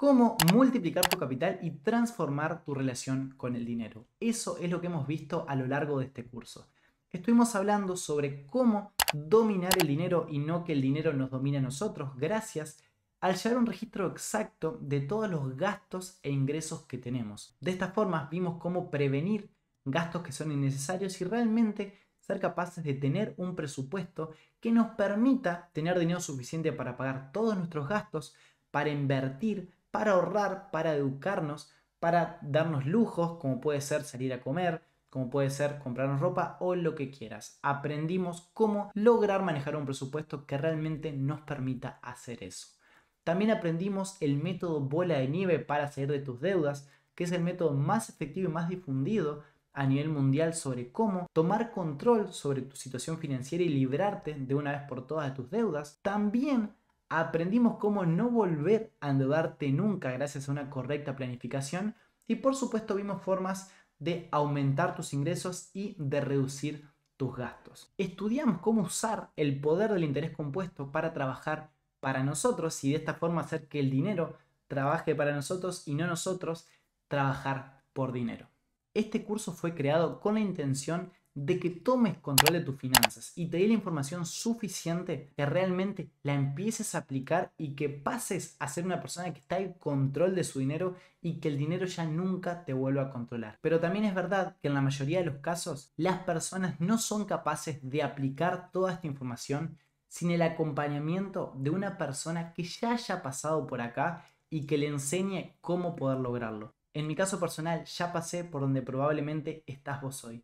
cómo multiplicar tu capital y transformar tu relación con el dinero. Eso es lo que hemos visto a lo largo de este curso. Estuvimos hablando sobre cómo dominar el dinero y no que el dinero nos domine a nosotros gracias al llevar un registro exacto de todos los gastos e ingresos que tenemos. De esta forma vimos cómo prevenir gastos que son innecesarios y realmente ser capaces de tener un presupuesto que nos permita tener dinero suficiente para pagar todos nuestros gastos, para invertir, para ahorrar, para educarnos, para darnos lujos, como puede ser salir a comer, como puede ser comprarnos ropa o lo que quieras. Aprendimos cómo lograr manejar un presupuesto que realmente nos permita hacer eso. También aprendimos el método bola de nieve para salir de tus deudas, que es el método más efectivo y más difundido a nivel mundial sobre cómo tomar control sobre tu situación financiera y librarte de una vez por todas de tus deudas. También aprendimos cómo no volver a endeudarte nunca gracias a una correcta planificación y por supuesto vimos formas de aumentar tus ingresos y de reducir tus gastos. Estudiamos cómo usar el poder del interés compuesto para trabajar para nosotros y de esta forma hacer que el dinero trabaje para nosotros y no nosotros trabajar por dinero. Este curso fue creado con la intención de que tomes control de tus finanzas y te dé la información suficiente que realmente la empieces a aplicar y que pases a ser una persona que está en control de su dinero y que el dinero ya nunca te vuelva a controlar. Pero también es verdad que en la mayoría de los casos las personas no son capaces de aplicar toda esta información sin el acompañamiento de una persona que ya haya pasado por acá y que le enseñe cómo poder lograrlo. En mi caso personal ya pasé por donde probablemente estás vos hoy.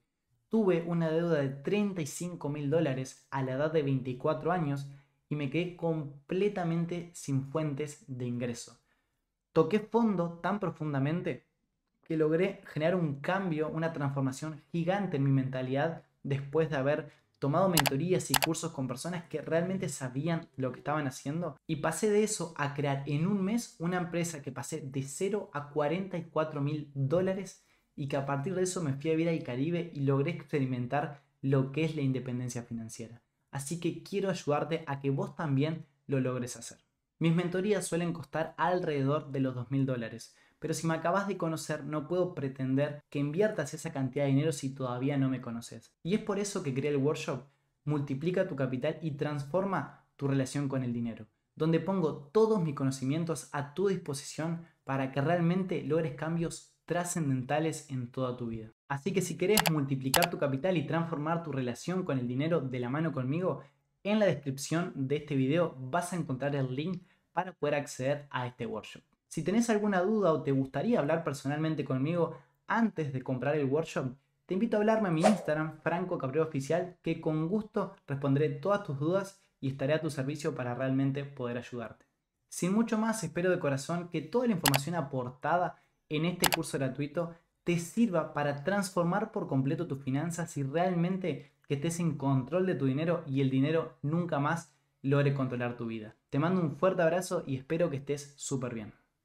Tuve una deuda de 35 mil dólares a la edad de 24 años y me quedé completamente sin fuentes de ingreso. Toqué fondo tan profundamente que logré generar un cambio, una transformación gigante en mi mentalidad después de haber tomado mentorías y cursos con personas que realmente sabían lo que estaban haciendo. Y pasé de eso a crear en un mes una empresa que pasé de 0 a 44 mil dólares y que a partir de eso me fui a vida y Caribe y logré experimentar lo que es la independencia financiera. Así que quiero ayudarte a que vos también lo logres hacer. Mis mentorías suelen costar alrededor de los 2.000 dólares, pero si me acabas de conocer no puedo pretender que inviertas esa cantidad de dinero si todavía no me conoces. Y es por eso que creé el workshop Multiplica tu capital y transforma tu relación con el dinero, donde pongo todos mis conocimientos a tu disposición para que realmente logres cambios trascendentales en toda tu vida. Así que si querés multiplicar tu capital y transformar tu relación con el dinero de la mano conmigo, en la descripción de este video vas a encontrar el link para poder acceder a este workshop. Si tenés alguna duda o te gustaría hablar personalmente conmigo antes de comprar el workshop, te invito a hablarme a mi Instagram, Franco Cabrera Oficial, que con gusto responderé todas tus dudas y estaré a tu servicio para realmente poder ayudarte. Sin mucho más, espero de corazón que toda la información aportada en este curso gratuito te sirva para transformar por completo tus finanzas y realmente que estés en control de tu dinero y el dinero nunca más logre controlar tu vida. Te mando un fuerte abrazo y espero que estés súper bien.